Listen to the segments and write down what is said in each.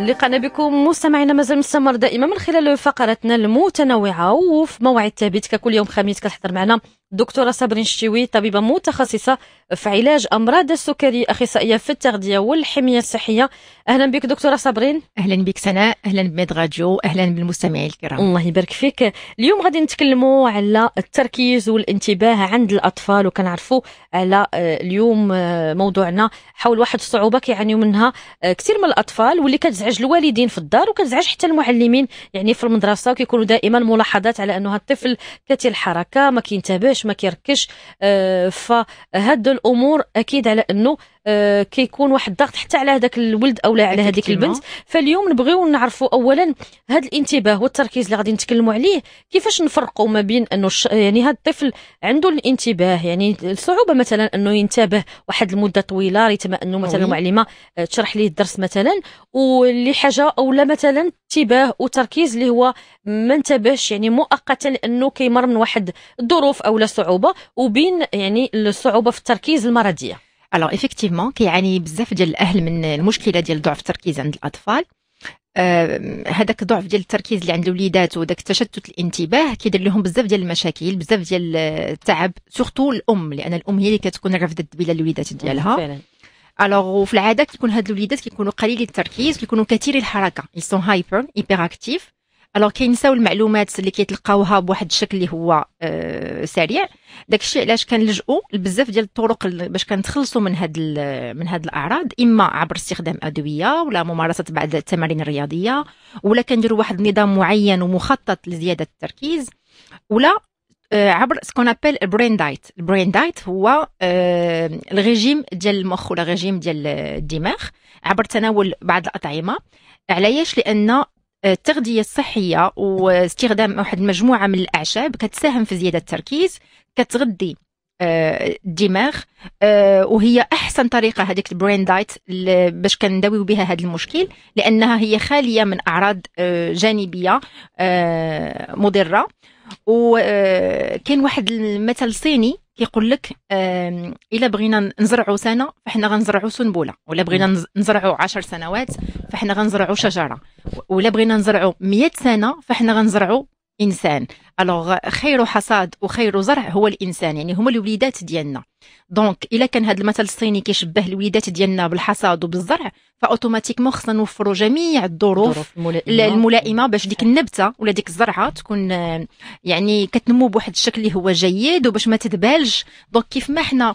لقنا بكم مستمعينا مازال مستمر دائما من خلال فقراتنا المتنوعه وفي موعد ثابت ككل يوم خميس كتحضر معنا دكتورة صابرين الشتوي طبيبة متخصصة في علاج أمراض السكري أخصائية في التغذية والحمية الصحية أهلا بك دكتورة صابرين أهلا بك سناء أهلا بميد راديو أهلا بالمستمعين الكرام الله يبارك فيك اليوم غادي نتكلموا على التركيز والانتباه عند الأطفال وكنعرفوا على آه، اليوم آه، موضوعنا حول واحد الصعوبة كيعانيو منها آه، كثير من الأطفال واللي كتزعج الوالدين في الدار وكتزعج حتى المعلمين يعني في المدرسة وكيكونوا دائما ملاحظات على أنه الطفل كتير الحركة ما كينتبه كيركش ما كيركش آه، فهاد الامور اكيد على انه آه، كيكون واحد الضغط حتى على هذاك الولد او لا على هذيك البنت فاليوم نبغيو نعرفوا اولا هذا الانتباه والتركيز اللي غادي نتكلموا عليه كيفاش نفرقوا ما بين انه الش... يعني هذا الطفل عنده الانتباه يعني الصعوبه مثلا انه ينتبه واحد المده طويله ريتما انه مثلا المعلمه آه، تشرح ليه الدرس مثلا واللي حاجه او مثلا انتباه وتركيز اللي هو ما انتبهش يعني مؤقتا لانه كيمر من واحد الظروف او لا صعوبه وبين يعني الصعوبه في التركيز المرضيه الوغ ايفيكتيفمون كيعاني بزاف ديال الاهل من المشكله ديال ضعف التركيز عند الاطفال آه، هذاك ضعف ديال التركيز اللي عند الوليدات وداك تشتت الانتباه كيدير لهم بزاف ديال المشاكل بزاف ديال التعب سورتو الام لان الام هي اللي كتكون رافده الدبيله للوليدات ديالها الوغ وفي العاده كيكون هاد الوليدات كيكونوا قليلي التركيز كيكونوا كثير الحركه يسون هايبر ايبر اكتيف الوغ كينساو المعلومات اللي كيتلقاوها بواحد الشكل اللي هو آه سريع داكشي علاش كنلجؤوا لبزاف ديال الطرق باش كنتخلصوا من هاد من هاد الاعراض اما عبر استخدام ادويه ولا ممارسه بعض التمارين الرياضيه ولا كنديروا واحد النظام معين ومخطط لزياده التركيز ولا آه، عبر سكون ابل البرين دايت البرين دايت هو آه، الريجيم ديال المخ ولا الريجيم ديال آه، الدماغ عبر تناول بعض الاطعمه علاش لان التغذيه الصحيه واستخدام واحد المجموعه من الاعشاب كتساهم في زياده التركيز كتغذي آه، الدماغ آه، وهي احسن طريقه هذيك البرين دايت باش كنداويو بها هذا المشكل لانها هي خاليه من اعراض آه، جانبيه مضره وكاين واحد المثل صيني كيقول لك الا بغينا نزرعوا سنه فحنا غنزرعوا سنبله ولا بغينا نزرعوا عشر سنوات فحنا غنزرعوا شجره ولا بغينا نزرعوا مية سنه فحنا غنزرعوا انسان الوغ خير حصاد وخير زرع هو الانسان يعني هما الوليدات ديالنا دونك الا كان هذا المثل الصيني كيشبه الوليدات ديالنا بالحصاد وبالزرع فاوتوماتيكمون خصنا نوفروا جميع الظروف الملائمه, الملائمة باش ديك النبته ولا ديك الزرعه تكون يعني كتنمو بواحد الشكل اللي هو جيد وباش ما تدبالش دونك كيف ما حنا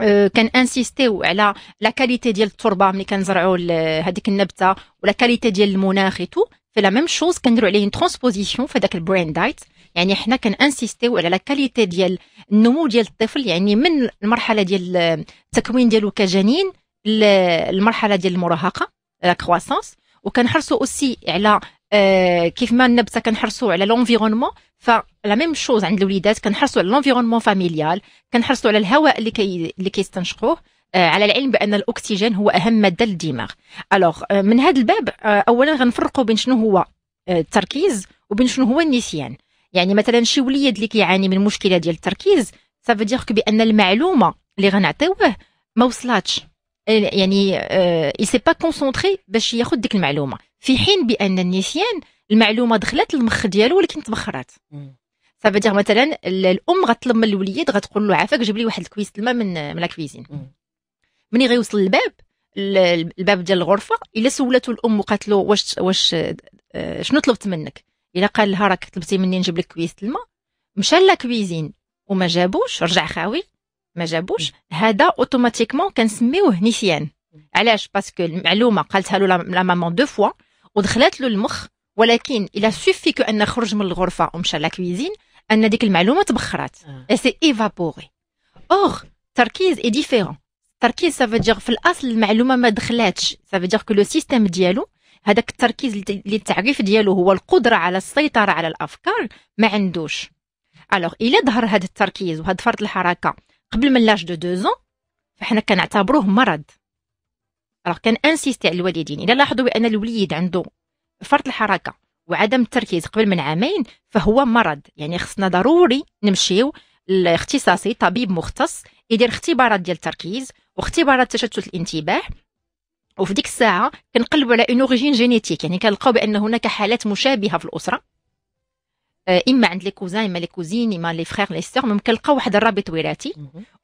آه، كان انسيستيو على لا كاليتي ديال التربه ملي كنزرعوا هذيك النبته ولا كاليتي ديال المناخ تو في لا ميم شوز كنديروا عليه ترونسبوزيسيون في داك البرين دايت يعني حنا كنانسيستيو على لا كاليتي ديال النمو ديال الطفل يعني من المرحله ديال التكوين ديالو كجنين للمرحله ديال المراهقه لا كرواسونس وكنحرصوا اوسي على آه، كيف ما النبته كنحرصوا على لونفيرونمون فلا ميم شوز عند الوليدات كنحرصوا على لونفيرونمون فاميليال كنحرصوا على الهواء اللي كي اللي كيستنشقوه آه، على العلم بان الاكسجين هو اهم ماده للدماغ الوغ آه، من هذا الباب آه، اولا غنفرقوا بين شنو هو التركيز وبين شنو هو النسيان يعني مثلا شي وليد اللي كيعاني من مشكله ديال التركيز سافو دير بان المعلومه اللي غنعطيوه ما وصلاتش يعني اي سي با كونسونطري باش ياخذ ديك المعلومه في حين بان النسيان المعلومه دخلت للمخ ديالو ولكن تبخرات سافو دير مثلا الام غتطلب من الوليد غتقول له عافاك جيب لي واحد الكويس الماء من من لا كويزين ملي غيوصل الباب الباب ديال الغرفه الا سولته الام وقالت له واش واش آه، شنو طلبت منك الا قال لها راك طلبتي مني نجيب لك كويس الماء مشى لا كويزين وما جابوش رجع خاوي ما جابوش هذا اوتوماتيكمون كنسميوه نسيان علاش باسكو المعلومه قالتها له لا مامون دو فوا ودخلت له المخ ولكن الا سوفي كو ان خرج من الغرفه ومشى لا كويزين ان ديك المعلومه تبخرات سي ايفابوري اور تركيز اي ديفيرون التركيز سافادير في الاصل المعلومه ما دخلاتش سافادير كو لو سيستيم ديالو هذاك التركيز اللي التعريف ديالو هو القدره على السيطره على الافكار ما عندوش الوغ الا ظهر هذا التركيز وهاد فرط الحركه قبل من لاج دو دوزون فحنا كنعتبروه مرض الوغ كان انسيستي على الوالدين الا لاحظوا بان الوليد عنده فرط الحركه وعدم التركيز قبل من عامين فهو مرض يعني خصنا ضروري نمشيو لاختصاصي طبيب مختص يدير اختبارات ديال التركيز واختبارات تشتت الانتباه وفي ديك الساعه كنقلبوا على اون اوريجين جينيتيك يعني كنلقاو بان هناك حالات مشابهه في الاسره آه، اما عند لي كوزان اما لي كوزين اما لي فخيغ لي سيغ ممكن نلقاو واحد الرابط وراثي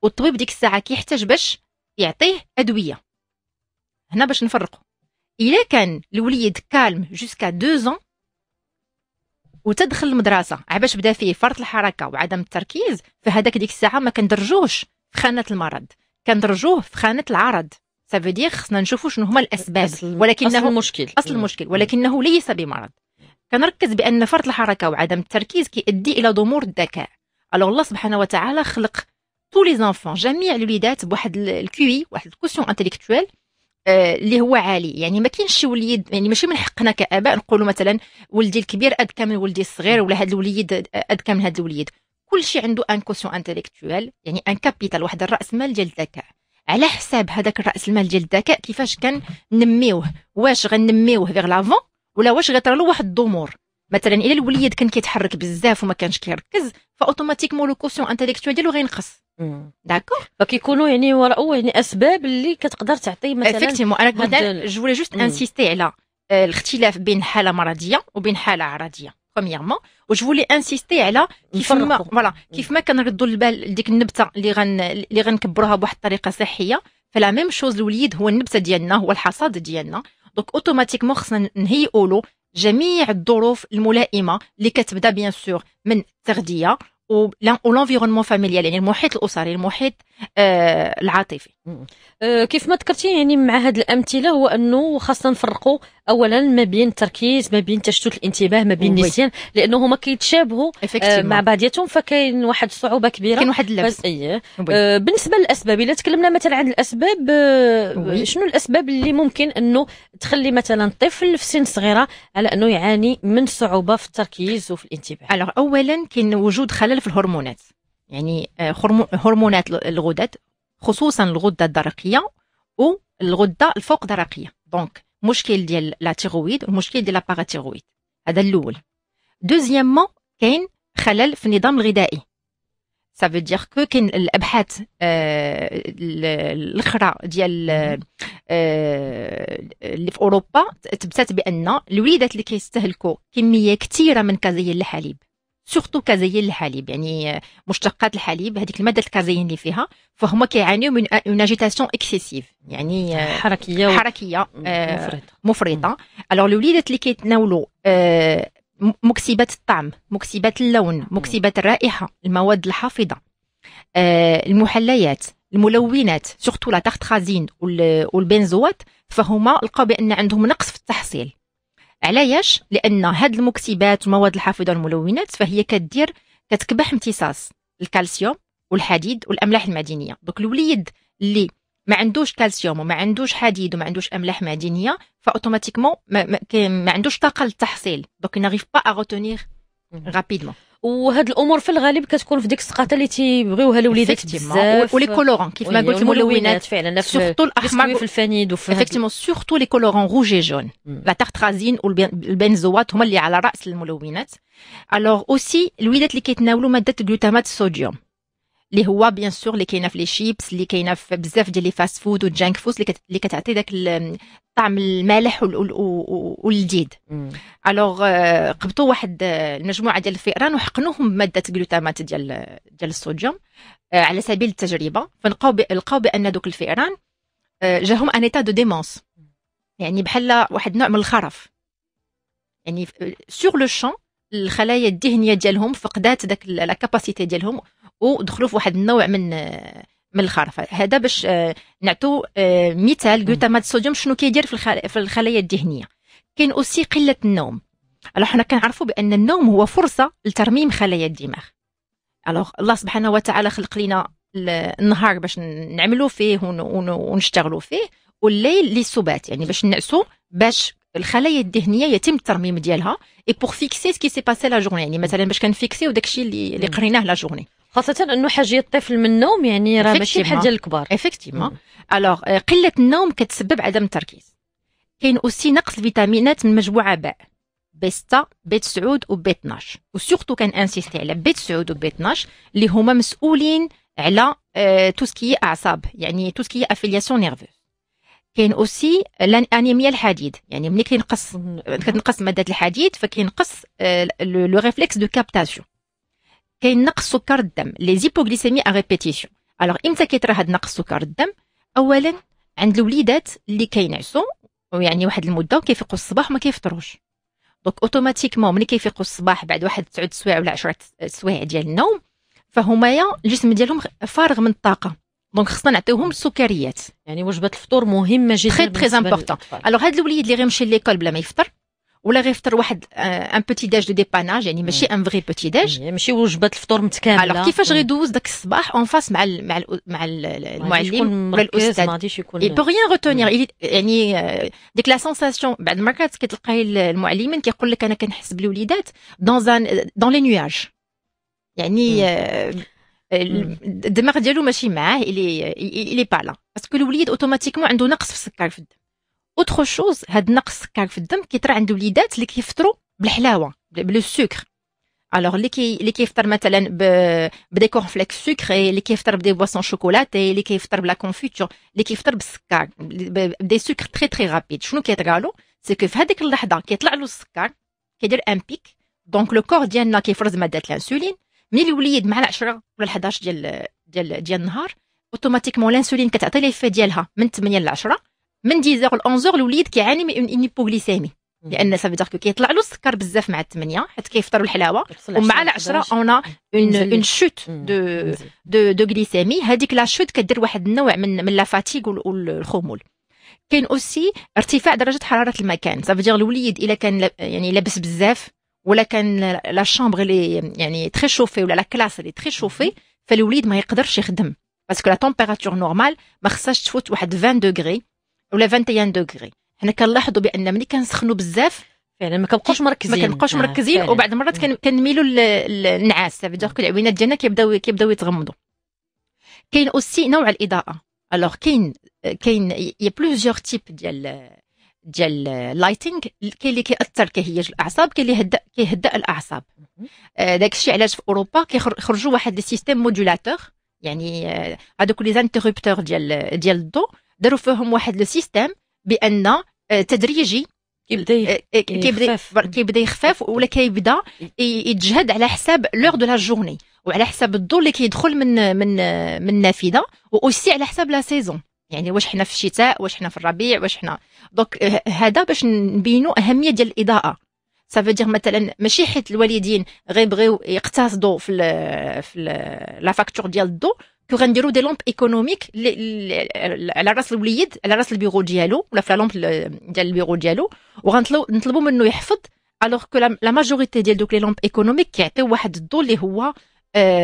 والطبيب ديك الساعه كيحتاج باش يعطيه ادويه هنا باش نفرقوا الا كان الوليد كالم جوسكا دو زون وتدخل المدرسه عباش بدا فيه فرط الحركه وعدم التركيز فهذاك ديك الساعه ما كندرجوش في خانه المرض كندرجوه في خانه العرض سافو خصنا نشوفوا شنو هما الاسباب ولكنه اصل المشكل اصل إيه. المشكل إيه. ولكنه ليس بمرض كنركز بان فرط الحركه وعدم التركيز كيؤدي الى ضمور الذكاء الوغ الله سبحانه وتعالى خلق تو لي زانفون جميع الوليدات بواحد الكوي واحد الكوسيون انتليكتويل آه، اللي هو عالي يعني ما كاينش شي وليد يعني ماشي من حقنا كاباء نقولوا مثلا ولدي الكبير اذكى من ولدي الصغير ولا هذا الوليد اذكى من هذا الوليد كل شيء عنده ان كوسيون انتليكتويل يعني ان كابيتال واحد الراس مال ديال الذكاء على حساب هذاك الراس المال ديال الذكاء كيفاش كان نميوه واش غنميوه فيغ لافون ولا واش له واحد الضمور مثلا الا الوليد كان كيتحرك بزاف وما كانش كيركز فاوتوماتيكمون لو كوسيون انتيليكتوال ديالو غينقص داكور فكيكونوا يعني وراءه يعني اسباب اللي كتقدر تعطي مثلا افكتيمون انا كنت جو جوست انسيستي على آه، الاختلاف بين حاله مرضيه وبين حاله عرضيه برومييرمون وجو فولي انسيستي على كيف ما فوالا كيف ما كنردوا البال لديك النبته اللي غن اللي غنكبروها بواحد الطريقه صحيه فلا ميم شوز الوليد هو النبته ديالنا هو الحصاد ديالنا دونك اوتوماتيكمون خصنا نهيئوا له جميع الظروف الملائمه اللي كتبدا بيان سور من التغذيه ولونفيرونمون فاميليال يعني المحيط الاسري المحيط آه العاطفي آه كيف ما ذكرتي يعني مع هاد الامثله هو انه خاصنا نفرقوا اولا ما بين التركيز ما بين تشتت الانتباه ما بين النسيان لانه هما كيتشابهوا آه، مع بعضياتهم فكاين واحد الصعوبه كبيره كاين واحد اللبس ايه آه بالنسبه للاسباب الا تكلمنا مثلا عن الاسباب آه شنو الاسباب اللي ممكن انه تخلي مثلا الطفل في سن صغيره على انه يعاني من صعوبه في التركيز وفي الانتباه الوغ اولا كاين وجود خلل في الهرمونات يعني آه، هرمونات الغدد خصوصا الغده الدرقيه والغده الفوق درقيه دونك مشكل ديال لا تيغويد والمشكل ديال لاباراتيغويد هذا الاول دوزيامون كاين خلل في النظام الغذائي سا فو كو كاين الابحاث آه، الاخرى ديال آه، آه، اللي في اوروبا تبتات بان الوليدات اللي كيستهلكوا كميه كثيره من كازيين الحليب سورتو كازيين الحليب يعني مشتقات الحليب هذيك الماده الكازيين اللي فيها فهما كيعانيو من اون اجيتاسيون اكسيسيف يعني آه، حركيه حركيه آه، مفرطه مفرطه الوغ الوليدات اللي كيتناولوا آه، مكسبات الطعم مكسبات اللون مكسبات الرائحه المواد الحافظه المحليات الملونات سورتو لا خازين والبنزوات فهما لقاو بان عندهم نقص في التحصيل علاش لان هاد المكتبات والمواد الحافظه والملونات فهي كدير كتكبح امتصاص الكالسيوم والحديد والاملاح المعدنيه دونك الوليد اللي ما عندوش كالسيوم وما عندوش حديد وما عندوش املاح معدنيه فاوتوماتيكمون ما, ما, ما عندوش طاقه للتحصيل دونك نغيف با ا غوتونيغ رابيدمون وهاد الامور في الغالب كتكون في ديك السقاطه اللي تيبغيوها الوليدات بزاف ولي كولورون كيف ما قلت الملونات فعلا سورتو الاحمر في الفانيد وفي افكتيمون سورتو لي كولورون روج اي جون لا تارترازين والبنزوات هما اللي على راس الملونات الوغ اوسي الوليدات اللي كيتناولوا ماده جلوتامات الصوديوم اللي هو بيان سور اللي كاينه في لي شيبس اللي كاينه في بزاف ديال لي فاست فود والجانك فود اللي, كتعطي داك الطعم المالح واللذيذ الوغ آه، قبطوا واحد المجموعه آه، ديال الفئران وحقنوهم بماده جلوتامات ديال ديال الصوديوم آه، على سبيل التجربه فلقاو لقاو بان دوك الفئران جاهم ان ايتا دو ديمونس يعني بحال واحد نوع من الخرف يعني سور لو شون الخلايا الدهنيه ديالهم فقدات داك لا كاباسيتي ديالهم ودخلوا في واحد النوع من من الخرف هذا باش آه، نعطوا آه، مثال جلوتامات الصوديوم شنو كيدير في في الخلايا الدهنيه كاين اوسي قله النوم الو حنا كنعرفوا بان النوم هو فرصه لترميم خلايا الدماغ الو الله سبحانه وتعالى خلق لنا النهار باش نعملوا فيه ونشتغلوا فيه والليل للسبات يعني باش نعسوا باش الخلايا الدهنيه يتم الترميم ديالها اي بور فيكسي سكي سي باسي لا جورني يعني مثلا باش كنفيكسيو داكشي اللي قريناه لا جورني خاصة انه حاجة الطفل من النوم يعني راه ماشي بحال ديال الكبار افكتيمون الوغ euh, قلة النوم كتسبب عدم التركيز كاين اوسي نقص فيتامينات من مجموعة باء بي 6 بي 9 وبي 12 وسورتو كان انسيستي على بي 9 وبي 12 اللي هما مسؤولين على تو آه، سكي اعصاب يعني تو سكي افيلياسيون نيرفوز كاين اوسي الانيميا الحديد يعني ملي كينقص كتنقص ماده الحديد فكينقص لو ريفلكس دو كابتاسيون كاين نقص سكر الدم لي زيبوغليسيمي ا ريبيتيسيون الوغ امتى كيطرا هاد نقص سكر الدم اولا عند الوليدات اللي كينعسوا يعني واحد المده وكيفيقوا الصباح وما كيفطروش دونك اوتوماتيكمون ملي كيفيقوا الصباح بعد واحد 9 سوايع ولا 10 سوايع ديال النوم فهمايا الجسم ديالهم فارغ من الطاقه دونك خصنا نعطيوهم السكريات يعني وجبه الفطور مهمه جدا تري تري امبورطون الوغ هاد الوليد اللي غيمشي ليكول بلا ما يفطر ولا غير فطر واحد ان بوتي داج دو ديباناج يعني ماشي ان فغي بوتي داج ماشي وجبه الفطور متكامله الوغ كيفاش غيدوز داك الصباح اون فاس مع ال مع ال مع المعلم ولا الاستاذ ما غاديش يكون اي بو ريان روتونير يعني آه، ديك لا سونساسيون بعد مرات كتلقاي المعلمين كيقول لك انا كنحس بالوليدات دون زان دون لي نواج يعني آه، الدماغ ديالو ماشي معاه الي الي با لا باسكو الوليد اوتوماتيكمون عنده نقص في السكر في الدم اوتر شوز هاد النقص كان في الدم كيطرى عند وليدات اللي كيفطروا بالحلاوه بلو سكر الوغ اللي كي اللي كيفطر مثلا بدي كونفليكس سكري اللي كيفطر بدي بواسون شوكولاتي اللي كيفطر بلا كونفيتور اللي كيفطر بالسكر بدي سكر تري تري رابيد شنو كيطرالو سي في هذيك اللحظه كيطلع له السكر كيدير ان بيك دونك لو كور ديالنا كيفرز ماده الانسولين ملي الوليد مع العشره ولا 11 ديال ديال ديال النهار اوتوماتيكمون الانسولين كتعطي لي ديالها من 8 ل 10 من 10 ل 11 الوليد كيعاني من ايبوغليسيمي لان سافي دير كو كيطلع له السكر بزاف مع الثمانيه حيت كيفطر الحلاوه ومع العشره اون اون اون شوت دو دو دو غليسيمي هذيك لا شوت كدير واحد النوع من من لا فاتيك والخمول كاين اوسي ارتفاع درجه حراره المكان سافي دير الوليد الا كان يعني لابس بزاف ولا كان لا شامبر اللي يعني تري شوفي ولا لا كلاس اللي تري شوفي فالوليد ما يقدرش يخدم باسكو لا تمبيراتور نورمال ما خصهاش تفوت واحد 20 دوغري ولا 21 دوغري حنا كنلاحظوا بان ملي كنسخنوا بزاف فعلا ما كنبقوش مركزين ما كنبقوش آه، مركزين آه وبعد المرات كنميلوا للنعاس دوك العوينات ديالنا كيبداو كيبداو يتغمضوا كاين اوسي نوع الاضاءه الوغ كاين كاين يا بلوزيوغ تيب ديال ديال لايتينغ كاين اللي كيأثر كيهيج الاعصاب كاين اللي هدا كيهدا الاعصاب آه، داك الشيء علاش في اوروبا كيخرجوا واحد السيستيم سيستيم مودولاتور يعني هذوك لي انتربتور ديال ديال الضوء داروا فيهم واحد لو سيستيم بان آه، تدريجي كيبدا آه، آه، كيبدا كيبدا يخفف ولا كيبدا يتجهد على حساب لور دو لا جورني وعلى حساب الضوء اللي كيدخل من من من النافذه واوسي على حساب لا سيزون يعني واش حنا في الشتاء واش حنا في الربيع واش حنا دونك هذا باش نبينوا اهميه ديال الاضاءه سافو مثلا ماشي حيت الوالدين غيبغيو يقتصدوا في ال في لا فاكتور ديال الضوء غنديرو دي لومب ايكونوميك على راس الوليد على راس البيرو ديالو ولا في لامب ديال البيرو ديالو وغنطلبوا منه يحفظ الوغ كو لا ماجوريتي ديال دوك لي لومب ايكونوميك كيعطيو واحد الضو اللي هو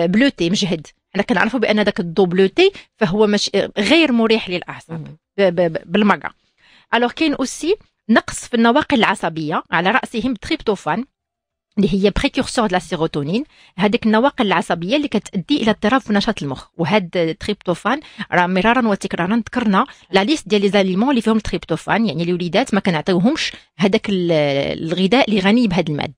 بلوتي مجهد حنا كنعرفوا بان داك الضو بلوتي فهو مش غير مريح للاعصاب بالمقا الوغ كاين اوسي نقص في النواقل العصبيه على راسهم تريبتوفان اللي هي بريكورسور ديال السيروتونين هذيك النواقل العصبيه اللي كتؤدي الى اضطراب في نشاط المخ وهاد التريبتوفان راه مرارا وتكرارا ذكرنا لا ليست ديال لي زاليمون اللي فيهم التريبتوفان يعني الوليدات ما كنعطيوهمش هذاك الغذاء اللي غني بهاد الماده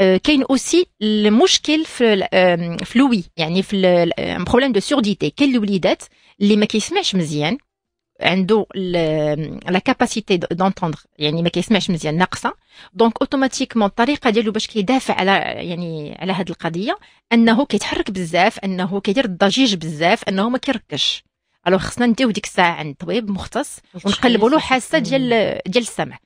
أه، كاين اوسي المشكل في فلوي يعني في بروبليم دو سورديتي كاين الوليدات اللي ما كيسمعش مزيان عنده لا كاباسيتي دونتوندغ يعني ما كيسمعش مزيان ناقصه دونك اوتوماتيكمون الطريقه ديالو باش كيدافع على يعني على هذه القضيه انه كيتحرك بزاف انه كيدير الضجيج بزاف انه ما كيركش الو خصنا نديو ديك الساعه عند طبيب مختص ونقلبوا له حاسه ديال ديال السمع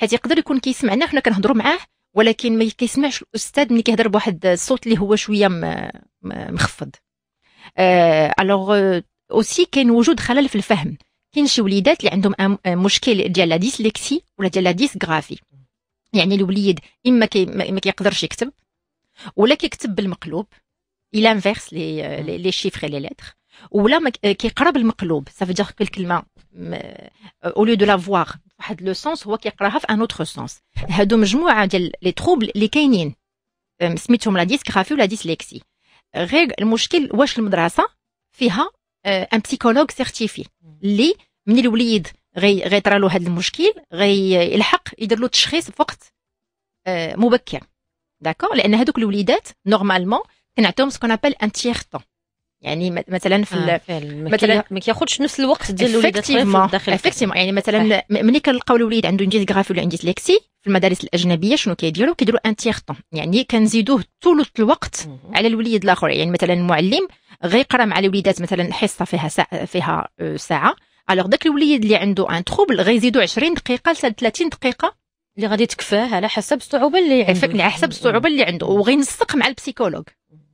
حيت يقدر يكون كيسمعنا حنا كنهضروا معاه ولكن ما كيسمعش الاستاذ ملي كيهضر بواحد الصوت اللي هو شويه مخفض الوغ آه، اوسي euh، كاين وجود خلل في الفهم كاين شي وليدات اللي عندهم آه، مشكل ديال لا ديسلكسي ولا ديال لا ديسغرافي يعني الوليد اما كي ما كيقدرش يكتب ولا كيكتب بالمقلوب الى انفيرس لي لي شيفر لي لتر ولا آه، كيقرا بالمقلوب سافو دير الكلمه او لو دو لا فوار واحد لو سونس هو كيقراها في ان اوتر سونس هادو مجموعه ديال لي تروبل اللي كاينين سميتهم لا ديسغرافي ولا ديسلكسي غير المشكل واش المدرسه فيها ان بسيكولوج سيرتيفي اللي من الوليد غي غيطرى له هذا المشكل غيلحق يدير له تشخيص وقت آه، مبكر داكور لان هذوك الوليدات نورمالمون كنعطيهم سكون ابل ان تيغ طون يعني مثلا في آه مثلا ما كياخذش نفس الوقت ديال الوليدات في الداخل يعني مثلا ملي كنلقاو الوليد عنده انجيز غرافي ولا انجيز ليكسي في المدارس الاجنبيه شنو كيديروا كيديروا ان تيغ طون يعني كنزيدوه طول الوقت على الوليد الاخر يعني مثلا المعلم غيقرا مع الوليدات مثلا حصه فيها ساعه فيها آه، ساعه الوغ داك الوليد اللي عنده ان تروبل غيزيدو 20 دقيقه ل 30 دقيقه اللي غادي تكفاه على حسب الصعوبه اللي عنده على حسب الصعوبه اللي عنده وغينسق مع البسيكولوج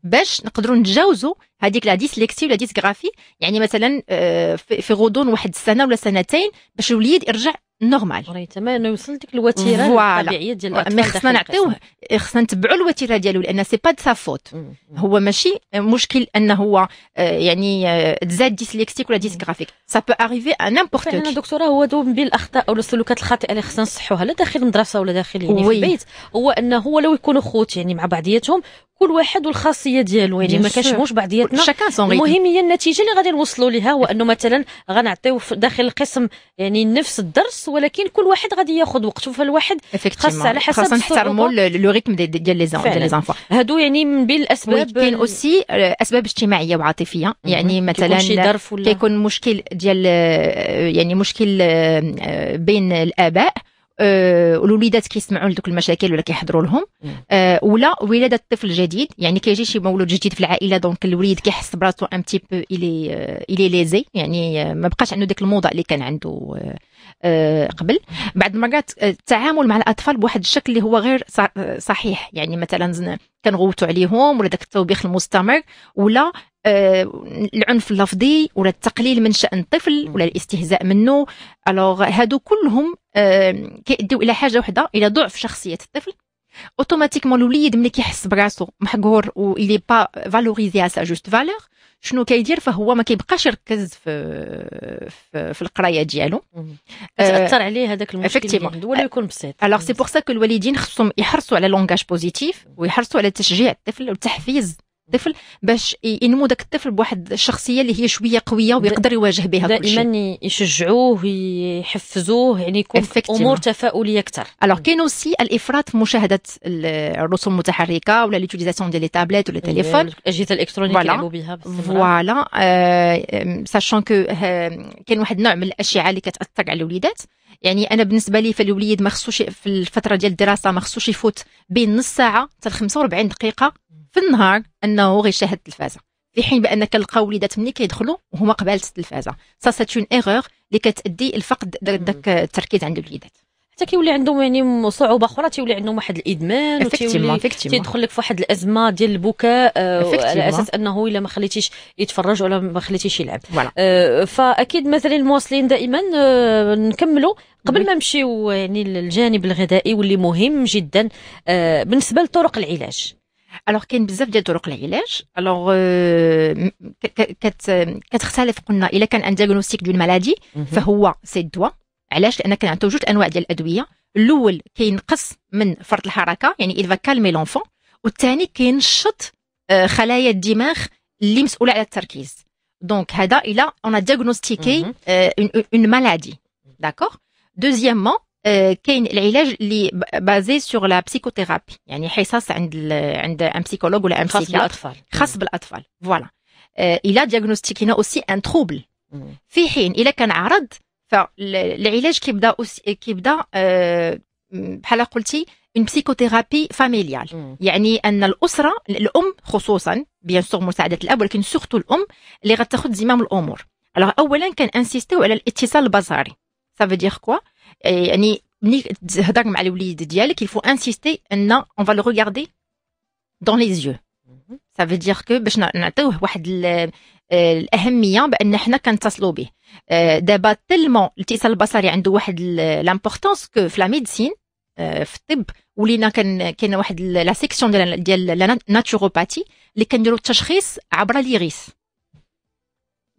باش نقدروا نتجاوزوا هذيك لا ديسليكسي ولا ديسغرافي يعني مثلا آه، في غضون واحد السنه ولا سنتين باش الوليد يرجع نورمال راه تما انه يوصل ديك الوتيره الطبيعيه ديال الاطفال خصنا نعطيوه خصنا نتبعوا الوتيره ديالو لان سي با دو سا فوت هو ماشي مشكل انه هو آه، يعني آه، تزاد ديسليكسيك ولا ديسغرافيك سا بو اريفي ان امبورت انا دكتوره هو دوم بين الاخطاء او السلوكات الخاطئه اللي خصنا نصحوها لا داخل المدرسه ولا داخل يعني في البيت هو انه هو لو يكونوا خوت يعني مع بعضياتهم كل واحد والخاصيه ديالو يعني ما كنشبهوش بعضياتنا المهم هي النتيجه اللي غادي نوصلوا لها هو انه مثلا غنعطيو داخل القسم يعني نفس الدرس ولكن كل واحد غادي ياخذ وقته فالواحد خاص على حسب خاصنا نحترموا لو ريتم ديال لي زون ديال لي هادو يعني من بين الاسباب كاين اوسي آه، اسباب اجتماعيه وعاطفيه يعني مثلا كيكون مشكل ديال آه، يعني مشكل آه، بين الاباء آه، الوليدات كيسمعوا لدوك المشاكل ولا كيحضروا لهم أه ولا ولاده طفل جديد يعني كيجي شي مولود جديد في العائله دونك الوليد كيحس براسو ان تي بو الي الي ليزي يعني آه، ما بقاش عنده ديك الموضه اللي كان عنده آه، آه، قبل بعد المرات آه، التعامل مع الاطفال بواحد الشكل اللي هو غير آه، صحيح يعني مثلا كنغوتوا عليهم ولا داك التوبيخ المستمر ولا العنف اللفظي ولا التقليل من شان الطفل ولا الاستهزاء منه الوغ هادو كلهم كيؤديو الى حاجه وحده الى ضعف شخصيه الطفل اوتوماتيكمون الوليد ملي كيحس براسو محقور و با فالوريزي ا سا جوست فالور شنو كيدير فهو ما كيبقاش يركز في في, في القرايه ديالو تاثر آه، عليه هذاك المشكل ولا يكون بسيط الوغ سي بور سا كو الوالدين خصهم يحرصوا على لونغاج بوزيتيف ويحرصوا على تشجيع الطفل والتحفيز الطفل باش ينمو ذاك الطفل بواحد الشخصيه اللي هي شويه قويه ويقدر يواجه بها دائما يشجعوه يحفزوه يعني يكون امور تفاؤليه اكثر الوغ كاين اوسي الافراط في مشاهده الرسوم المتحركه ولا ليتيزاسيون ديال لي تابليت ولا التليفون الاجهزه الالكترونيه اللي يلعبوا بها فوالا ساشون كو كاين واحد النوع من الاشعه اللي كتاثر على الوليدات يعني انا بالنسبه لي فالوليد ما خصوش في الفتره ديال الدراسه ما خصوش يفوت بين نص ساعه حتى 45 دقيقه في النهار انه غيشاهد التلفازه في حين بان كنلقاو وليدات ملي كيدخلوا وهما قبالت التلفازه سا سيت اون ايغور اللي كتادي لفقد داك التركيز عند الوليدات حتى كيولي عندهم يعني صعوبه اخرى تيولي عندهم واحد الادمان وتيولي تيدخل لك في واحد الازمه ديال البكاء آه، على اساس انه الا ما خليتيش يتفرج ولا ما خليتيش يلعب آه، فاكيد مثلا المواصلين دائما آه، نكملوا قبل ما نمشيو يعني للجانب الغذائي واللي مهم جدا بالنسبه لطرق العلاج الوغ كاين بزاف ديال طرق العلاج الوغ كتختلف قلنا الا كان ان دياغنوستيك دون مالادي فهو سي دوا علاش لان كان عنده جوج انواع ديال الادويه الاول كينقص من فرط الحركه يعني الفا كالمي لونفون والثاني كينشط آه، خلايا الدماغ اللي مسؤوله على التركيز دونك هذا الى اون دياغنوستيكي اون مالادي داكوغ دوزيامون آه، كاين العلاج اللي بازي سور لا بسيكوثيرابي يعني حصص عند ال... عند ان سيكولوج ولا ان خاص بالاطفال خاص بالاطفال فوالا الى دياغنوستيكينا اوسي ان تروبل في حين الا كان عرض فالعلاج كيبدا كيبدا آه، بحال قلتي اون بسيكوثيرابي فاميليال يعني ان الاسره الام خصوصا بيان سور مساعده الاب ولكن سورتو الام اللي غتاخذ زمام الامور الوغ اولا كان انسيستيو على الاتصال البصري سافو دير كوا يعني ملي تهضر مع الوليد ديالك faut insister ان on va le regarder dans les yeux ça veut dire que باش نعطيوه واحد الاهميه بان حنا كنتصلوا به دابا الاتصال البصري عنده واحد لامبورطونس كو في لا ميديسين في الطب ولينا واحد لا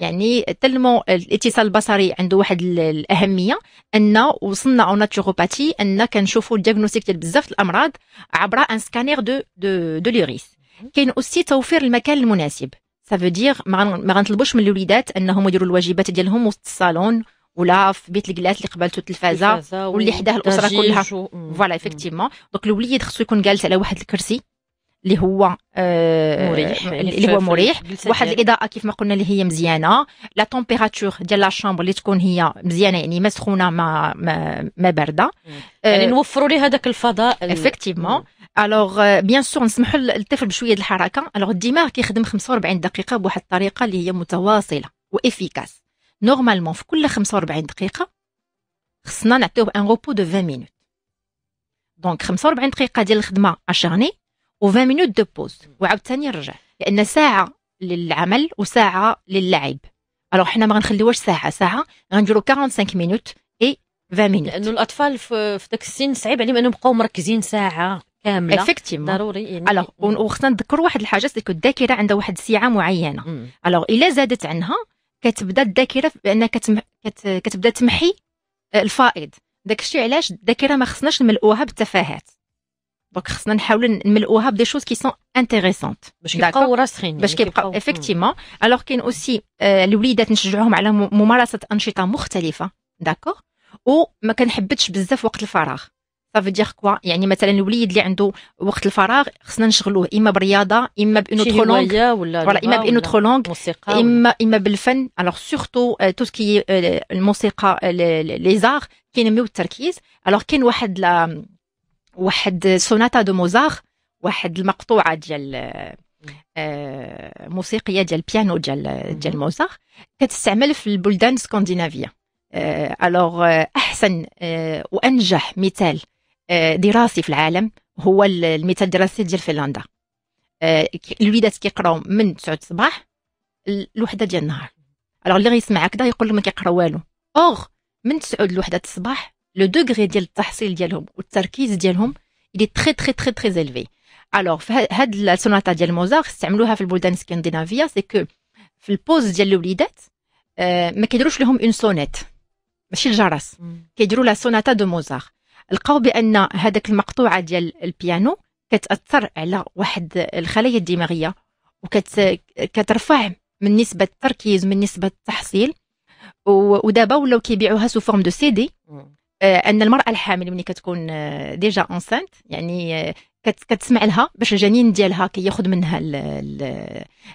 يعني تلمو الاتصال البصري عنده واحد الاهميه ان وصلنا اون ناتوروباثي ان كنشوفوا الدياغنوستيك ديال بزاف الامراض عبر ان سكانير دو دو دو ليريس كاين اوسي توفير المكان المناسب سا فو دير ما غنطلبوش من الوليدات انهم يديروا الواجبات ديالهم وسط الصالون ولا في بيت الكلاس اللي قبلته التلفازه واللي حداه الاسره كلها فوالا افكتيفمون دونك الوليد خصو يكون جالس على واحد الكرسي اللي هو آه، مريح يعني اللي هو مريح واحد الاضاءه كيف ما قلنا اللي هي مزيانه لا تمبيراتور ديال لا شامبر اللي تكون هي مزيانه يعني ما سخونه ما ما, ما بارده يعني آه، نوفروا لي هذاك الفضاء افكتيفمون الوغ بيان سور نسمحوا للطفل بشويه الحركه الوغ الدماغ كيخدم 45 دقيقه بواحد الطريقه اللي هي متواصله وافيكاس نورمالمون في كل 45 دقيقه خصنا نعطيوه ان روبو دو 20 مينوت دونك 45 دقيقه ديال الخدمه اشغني و20 مينوت دو بوز وعاوتاني نرجع لان ساعه للعمل وساعه للعب الوغ حنا ما غنخليوهاش ساعه ساعه غنديرو 45 مينوت اي 20 مينوت لانه الاطفال في ذاك السن صعيب عليهم انهم يبقاو مركزين ساعه كامله افكتيمون ضروري يعني الوغ وخصنا نذكروا واحد الحاجه سيكو الذاكره عندها واحد السعه معينه الوغ الا زادت عنها كتبدا الذاكره بان كتم... كت... كتبدا تمحي الفائض داك الشيء علاش الذاكره ما خصناش نملؤوها بالتفاهات دونك خصنا نحاولوا نملؤوها بدي شوز كي سون انتريسونت باش كيبقاو راسخين باش كيبقاو افكتيمون الوغ كاين اوسي الوليدات آه، نشجعوهم على ممارسه انشطه مختلفه داكوغ وما كنحبتش بزاف وقت الفراغ سافو دير كوا يعني مثلا الوليد اللي عنده وقت الفراغ خصنا نشغلوه اما برياضه اما بان اوتر لونغ ولا اما بان اوتر لونغ اما اما بالفن الوغ سورتو تو سكي الموسيقى لي زار كينميو التركيز الوغ كاين واحد لا واحد سوناتا دو موزار واحد المقطوعه ديال آه، آه، موسيقيه ديال البيانو ديال ديال موزار كتستعمل في البلدان السكندنافيه الوغ آه، احسن وانجح مثال دراسي في العالم هو المثال الدراسي ديال فنلندا الوليدات كيقراو من 9 الصباح الوحده ديال النهار الوغ اللي غيسمع هكذا يقول لك ما كيقرا والو اوغ من 9 لوحده الصباح لو degré ديال التحصيل ديالهم والتركيز ديالهم اللي تري تري تري تري زيلفي الوغ هاد السوناتا ديال موزار استعملوها في البلدان السكندينافيا سي كو في البوز ديال الوليدات ما كيديروش لهم اون سونيت ماشي الجرس كيديروا لا سوناتا دو موزار لقاو بان هذاك المقطوعه ديال البيانو كتاثر على واحد الخلايا الدماغيه وكترفع من نسبه التركيز من نسبه التحصيل ودابا ولاو كيبيعوها سو فورم دو سي دي آه، ان المراه الحامل ملي كتكون آه، ديجا اونسانت يعني آه، كتسمع لها باش الجنين ديالها كياخذ منها الـ الـ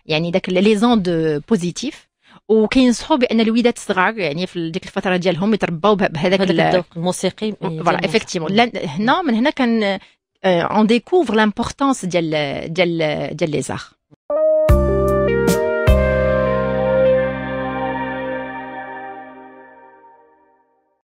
يعني داك لي زوند بوزيتيف وكينصحوا بان الوليدات الصغار يعني في ديك الفتره ديالهم يترباو بهذاك الذوق الموسيقي فوالا افكتيمون هنا من هنا كان اون ديكوفر لامبورطونس ديال ديال ديال لي زاغ